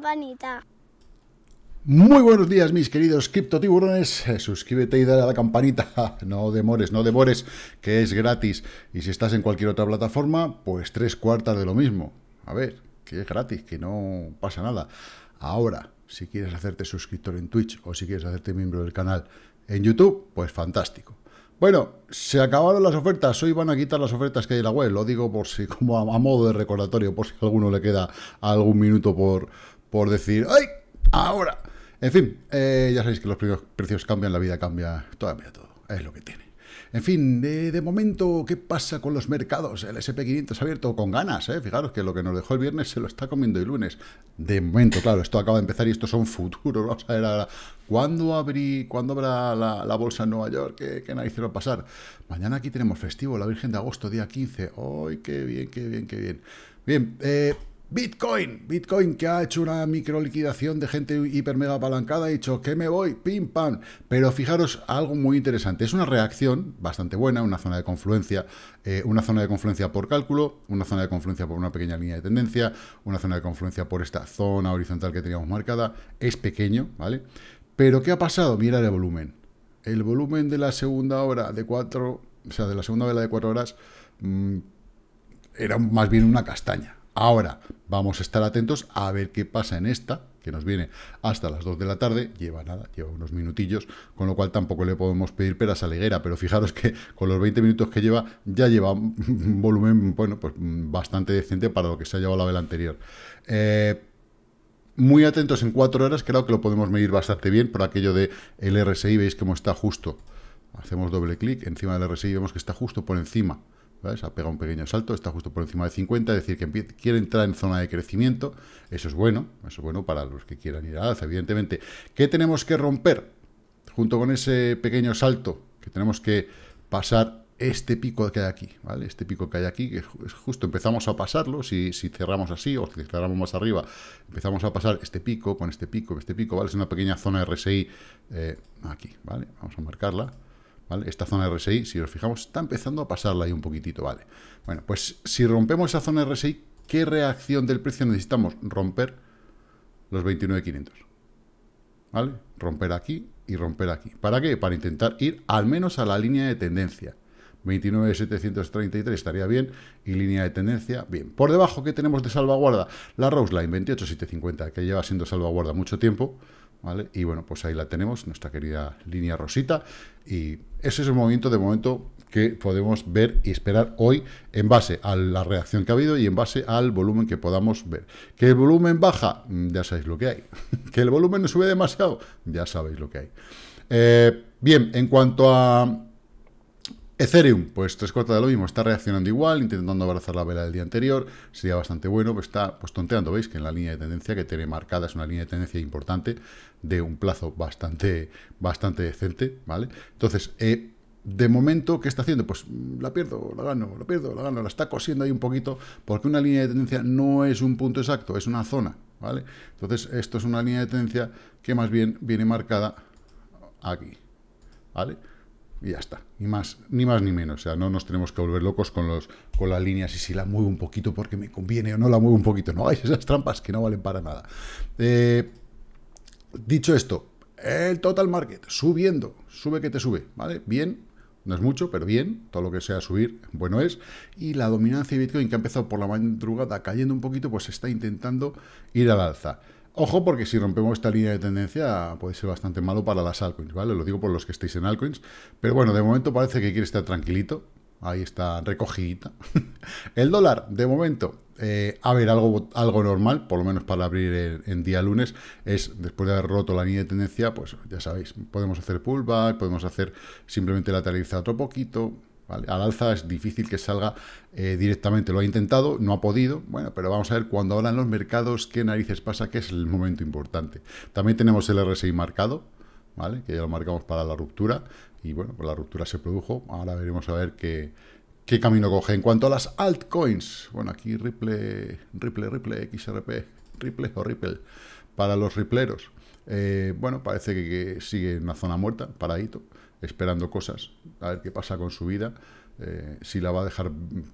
campanita. Muy buenos días, mis queridos cripto tiburones eh, Suscríbete y dale a la campanita. No demores, no demores, que es gratis. Y si estás en cualquier otra plataforma, pues tres cuartas de lo mismo. A ver, que es gratis, que no pasa nada. Ahora, si quieres hacerte suscriptor en Twitch o si quieres hacerte miembro del canal en YouTube, pues fantástico. Bueno, se acabaron las ofertas, hoy van a quitar las ofertas que hay en la web, lo digo por si, como a, a modo de recordatorio, por si a alguno le queda algún minuto por, por decir, ¡ay! ¡Ahora! En fin, eh, ya sabéis que los precios, cambian, la vida cambia, todavía todo, es lo que tiene. En fin, de, momento, ¿qué pasa con los mercados? El SP500 ha abierto con ganas, ¿eh? Fijaros que lo que nos dejó el viernes se lo está comiendo el lunes. De momento, claro, esto acaba de empezar y estos son futuros. Vamos a ver ahora. ¿Cuándo, abrí, habrá la, bolsa en Nueva York? ¿Qué, qué narices va a pasar? Mañana aquí tenemos festivo, la Virgen de Agosto, día 15. ¡Ay, qué bien, qué bien, qué bien! Bien, eh, Bitcoin, Bitcoin que ha hecho una micro liquidación de gente hiper mega apalancada, ha dicho que me voy, pim pam. Pero fijaros algo muy interesante, es una reacción bastante buena, una zona de confluencia, eh, una zona de confluencia por cálculo, una zona de confluencia por una pequeña línea de tendencia, una zona de confluencia por esta zona horizontal que teníamos marcada, es pequeño, ¿vale? Pero ¿qué ha pasado? Mira el volumen. El volumen de la segunda hora de cuatro, o sea, de la segunda vela de cuatro horas, mm, era más bien una castaña. Ahora, vamos a estar atentos a ver qué pasa en esta, que nos viene hasta las 2 de la tarde, lleva nada, lleva unos minutillos, con lo cual tampoco le podemos pedir peras a la higuera, pero fijaros que con los 20 minutos que lleva, ya lleva un volumen, bueno, pues bastante decente para lo que se ha llevado la vela anterior. Eh, muy atentos en 4 horas, creo que lo podemos medir bastante bien por aquello de el RSI, veis cómo está justo. Hacemos doble clic encima del RSI, vemos que está justo por encima se Ha pegado un pequeño salto, está justo por encima de 50, es decir, que quiere entrar en zona de crecimiento. Eso es bueno, eso es bueno para los que quieran ir al alza, evidentemente. ¿Qué tenemos que romper? Junto con ese pequeño salto, que tenemos que pasar este pico que hay aquí, ¿vale? Este pico que hay aquí, que es justo empezamos a pasarlo, si, cerramos así o si cerramos más arriba, empezamos a pasar este pico con este pico, este pico, ¿vale? Es una pequeña zona RSI eh, aquí, ¿vale? Vamos a marcarla esta zona RSI, si os fijamos, está empezando a pasarla ahí un poquitito, ¿vale? Bueno, pues si rompemos esa zona RSI, ¿qué reacción del precio necesitamos? Romper los 29.500, ¿vale? Romper aquí y romper aquí. ¿Para qué? Para intentar ir al menos a la línea de tendencia. 29.733 estaría bien y línea de tendencia, bien. Por debajo, ¿qué tenemos de salvaguarda? La Rose Line 28.750, que lleva siendo salvaguarda mucho tiempo, y bueno, pues ahí la tenemos, nuestra querida línea rosita. Y ese es el momento de momento que podemos ver y esperar hoy en base a la reacción que ha habido y en base al volumen que podamos ver. ¿Que el volumen baja? Mm, ya sabéis lo que hay. ¿Que el volumen no sube demasiado? Ya sabéis lo que hay. Eh, bien, en cuanto a Ethereum, pues tres cuartos de lo mismo, está reaccionando igual, intentando abrazar la vela del día anterior, sería bastante bueno, pues está pues tonteando, veis que en la línea de tendencia que tiene marcada es una línea de tendencia importante, de un plazo bastante, bastante decente, ¿vale? Entonces, eh, de momento, ¿qué está haciendo? Pues mm, la pierdo, la gano, la pierdo, la gano, la está cosiendo ahí un poquito, porque una línea de tendencia no es un punto exacto, es una zona, ¿vale? Entonces, esto es una línea de tendencia que más bien viene marcada aquí, ¿vale? vale y ya está, ni más, ni más ni menos. O sea, no nos tenemos que volver locos con, los, con las líneas y si la muevo un poquito porque me conviene o no la muevo un poquito. No hagáis esas trampas que no valen para nada. Eh, dicho esto, el total market subiendo, sube que te sube, ¿vale? Bien, no es mucho, pero bien, todo lo que sea subir, bueno es. Y la dominancia de Bitcoin, que ha empezado por la madrugada cayendo un poquito, pues está intentando ir al alza. Ojo, porque si rompemos esta línea de tendencia puede ser bastante malo para las altcoins, ¿vale? Lo digo por los que estéis en altcoins. Pero bueno, de momento parece que quiere estar tranquilito. Ahí está, recogidita. el dólar, de momento, eh, a ver, algo, algo normal, por lo menos para abrir en, en, día lunes, es después de haber roto la línea de tendencia, pues ya sabéis, podemos hacer pullback, podemos hacer simplemente lateralizar otro poquito, al alza es difícil que salga eh, directamente. Lo ha intentado, no ha podido. Bueno, pero vamos a ver cuando hablan los mercados qué narices pasa, que es el momento importante. También tenemos el RSI marcado, ¿vale? Que ya lo marcamos para la ruptura. Y bueno, pues la ruptura se produjo. Ahora veremos a ver qué, camino coge. En cuanto a las altcoins, bueno, aquí Ripple, Ripple, Ripple, XRP, Ripple o Ripple, para los ripleros. Eh, bueno, parece que, que sigue en una zona muerta, paradito esperando cosas, a ver qué pasa con su vida, eh, si la va a dejar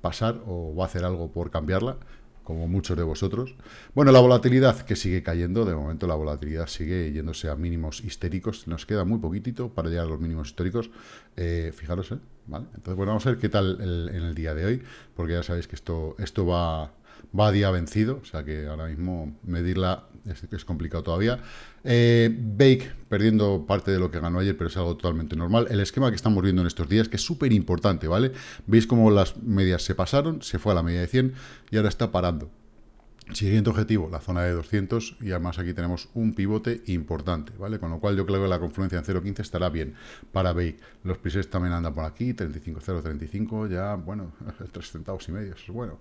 pasar o va a hacer algo por cambiarla, como muchos de vosotros. Bueno, la volatilidad que sigue cayendo, de momento la volatilidad sigue yéndose a mínimos histéricos, nos queda muy poquitito para llegar a los mínimos históricos, eh, fijaros, ¿eh? Entonces, bueno, vamos a ver qué tal en el día de hoy, porque ya sabéis que esto, esto va va a día vencido, o sea que ahora mismo medirla es, complicado todavía. Eh, Bake perdiendo parte de lo que ganó ayer, pero es algo totalmente normal. El esquema que estamos viendo en estos días, que es súper importante, ¿vale? Veis cómo las medias se pasaron, se fue a la media de 100 y ahora está parando. Siguiente objetivo, la zona de 200 y además aquí tenemos un pivote importante, ¿vale? Con lo cual yo creo que la confluencia en 0.15 estará bien para Bake. Los prises también andan por aquí, 35.035, 35, ya, bueno, 3 centavos y medio, eso es bueno.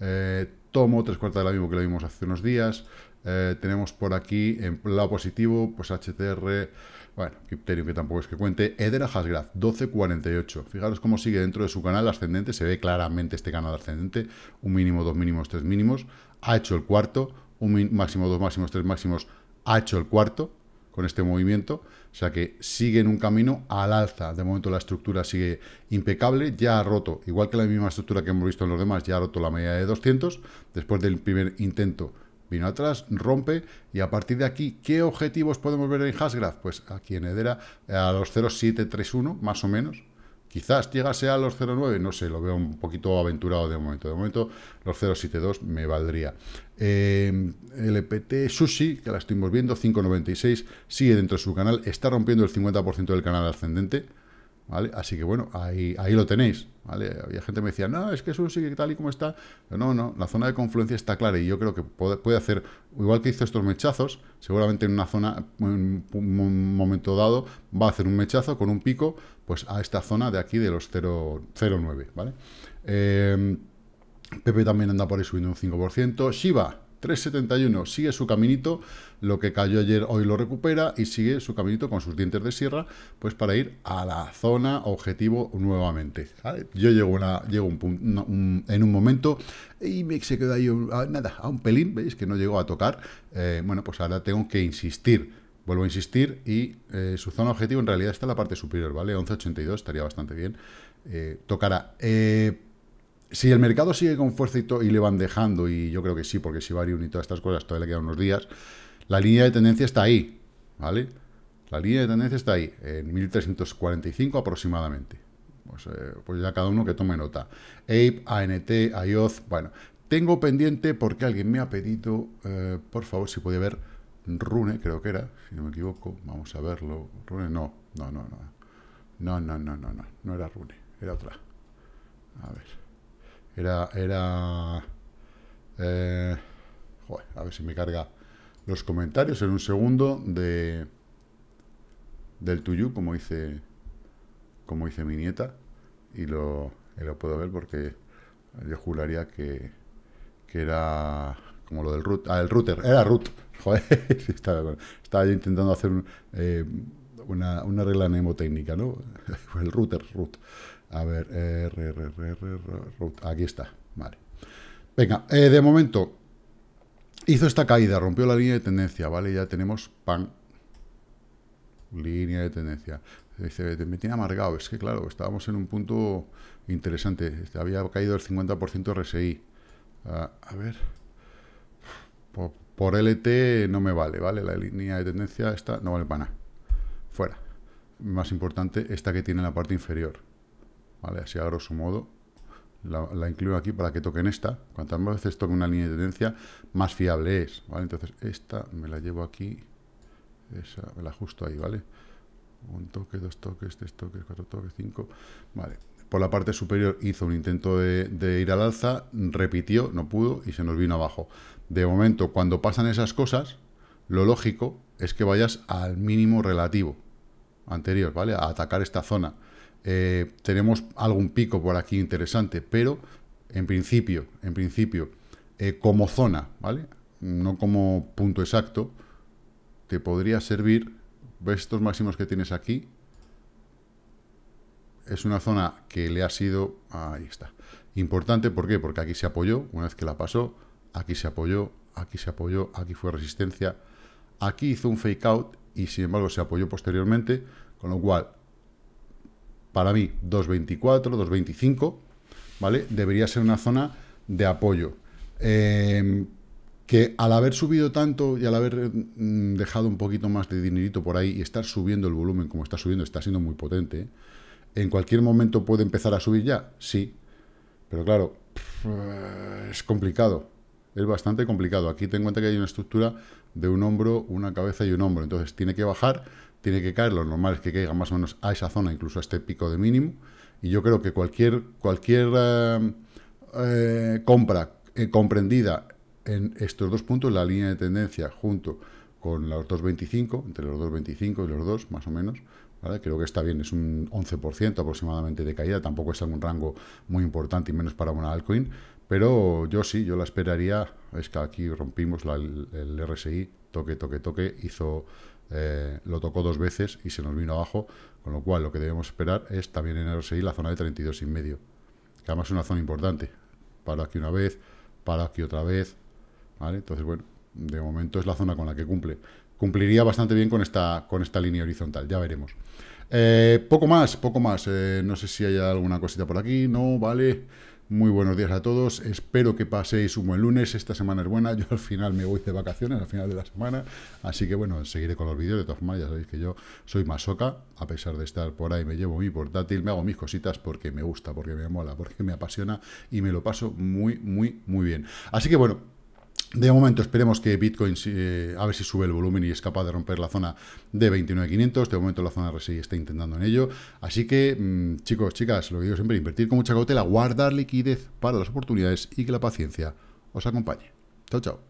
Eh, tomo, tres cuartas de la mismo que lo vimos hace unos días. Eh, tenemos por aquí, en lado positivo, pues HTR, bueno, Kipterium que tampoco es que cuente, Edera Hasgraph, 12.48. Fijaros cómo sigue dentro de su canal ascendente, se ve claramente este canal ascendente, un mínimo, dos mínimos, tres mínimos, ha hecho el cuarto, un máximo, dos máximos, tres máximos, ha hecho el cuarto con este movimiento. O sea que sigue en un camino al alza. De momento la estructura sigue impecable, ya ha roto, igual que la misma estructura que hemos visto en los demás, ya ha roto la media de 200. Después del primer intento vino atrás, rompe y a partir de aquí, ¿qué objetivos podemos ver en Hasgraph? Pues aquí en Edera a los 0,731 más o menos. Quizás llegase a los 0,9, no sé, lo veo un poquito aventurado de momento. De momento los 0,72 me valdría. Eh, PT Sushi, que la estuvimos viendo, 5.96, sigue dentro de su canal, está rompiendo el 50% del canal ascendente, ¿vale? Así que bueno, ahí, ahí lo tenéis, ¿vale? Había gente que me decía, no, es que Sushi tal y como está, no, no, la zona de confluencia está clara y yo creo que puede, hacer, igual que hizo estos mechazos, seguramente en una zona, en un momento dado, va a hacer un mechazo con un pico, pues a esta zona de aquí de los 0,09, ¿vale? PP eh, Pepe también anda por ahí subiendo un 5%. Shiva 371 sigue su caminito, lo que cayó ayer hoy lo recupera y sigue su caminito con sus dientes de sierra, pues para ir a la zona objetivo nuevamente. Yo llego, una, un, en un momento y me se quedó ahí un, nada, a un pelín, veis que no llegó a tocar. Eh, bueno, pues ahora tengo que insistir. Vuelvo a insistir y eh, su zona objetivo en realidad está en la parte superior, ¿vale? 11.82 estaría bastante bien. Eh, tocará si el mercado sigue con fuerza y, le van dejando, y yo creo que sí, porque si ir y todas estas cosas todavía le quedan unos días, la línea de tendencia está ahí, ¿vale? La línea de tendencia está ahí, en 1345 aproximadamente. Pues, pues ya cada uno que tome nota. Ape, ANT, IOZ, bueno. Tengo pendiente porque alguien me ha pedido, por favor, si puede ver, Rune, creo que era, si no me equivoco. Vamos a verlo. Rune, no, no, no, no. No, no, no, no, no. No era Rune, era otra. A ver. Era... era eh, joder, a ver si me carga los comentarios en un segundo de del tuyo, como dice como mi nieta, y lo, lo puedo ver porque yo juraría que, que era como lo del root, ah, el router, era root, joder, estaba, intentando hacer eh, una, una regla mnemotécnica, ¿no? el router, root. A ver, eh, R, Aquí está. Vale. Venga, eh, de momento, hizo esta caída, rompió la línea de tendencia, ¿vale? Ya tenemos pan. Línea de tendencia. me tiene amargado. Es que, claro, estábamos en un punto interesante. Este, había caído el 50% RSI. Ah, a ver. Por, LT no me vale, ¿vale? La línea de tendencia esta no vale para nada. Fuera. Más importante, esta que tiene en la parte inferior. ¿vale? Así a su modo. La, incluyo aquí para que toquen esta. Cuantas más veces toque una línea de tendencia, más fiable es, ¿vale? Entonces esta me la llevo aquí, esa me la ajusto ahí, ¿vale? Un toque, dos toques, tres toques, cuatro toques, cinco, vale. Por la parte superior hizo un intento de, de ir al alza, repitió, no pudo y se nos vino abajo. De momento, cuando pasan esas cosas, lo lógico es que vayas al mínimo relativo anterior, ¿vale? A atacar esta zona. Eh, tenemos algún pico por aquí interesante, pero en principio, en principio, eh, como zona, ¿vale? No como punto exacto, te podría servir, ves estos máximos que tienes aquí, es una zona que le ha sido, ahí está, importante, ¿por qué? Porque aquí se apoyó, una vez que la pasó, aquí se apoyó, aquí se apoyó, aquí fue resistencia, aquí hizo un fake out y sin embargo se apoyó posteriormente, con lo cual para mí 2.24, 2.25, ¿vale? Debería ser una zona de apoyo. Em, que al haber subido tanto y al haber mm, dejado un poquito más de dinerito por ahí y estar subiendo el volumen como está subiendo, está siendo muy potente, ¿eh? ¿en cualquier momento puede empezar a subir ya? Sí, pero claro, es complicado, es bastante complicado. Aquí ten en cuenta que hay una estructura de un hombro, una cabeza y un hombro, entonces tiene que bajar tiene que caer, lo normal es que caiga más o menos a esa zona, incluso a este pico de mínimo, y yo creo que cualquier, cualquier eh, eh, compra eh, comprendida en estos dos puntos, la línea de tendencia junto con los 2.25, entre los 2.25 y los 2, más o menos, creo que está bien, es un 11% aproximadamente de caída, tampoco es algún rango muy importante y menos para una altcoin, pero yo sí, yo la esperaría, es que aquí rompimos la, el RSI, toque, toque, toque, hizo eh, lo tocó dos veces y se nos vino abajo, con lo cual lo que debemos esperar es también en RSI la zona de 32 y medio, que además es una zona importante, para aquí una vez, para aquí otra vez, ¿vale? Entonces, bueno, de momento es la zona con la que cumple. Cumpliría bastante bien con esta, con esta línea horizontal, ya veremos. Eh, poco más, poco más. Eh, no sé si hay alguna cosita por aquí. No, vale. Muy buenos días a todos, espero que paséis un buen lunes, esta semana es buena, yo al final me voy de vacaciones, al final de la semana, así que bueno, seguiré con los vídeos, de todas formas ya sabéis que yo soy masoca, a pesar de estar por ahí, me llevo mi portátil, me hago mis cositas porque me gusta, porque me mola, porque me apasiona y me lo paso muy, muy, muy bien. Así que bueno, de momento esperemos que Bitcoin, eh, a ver si sube el volumen y es capaz de romper la zona de 29.500. De momento la zona RSI está intentando en ello. Así que, mm, chicos, chicas, lo que digo siempre, invertir con mucha cautela, guardar liquidez para las oportunidades y que la paciencia os acompañe. Chao, chao.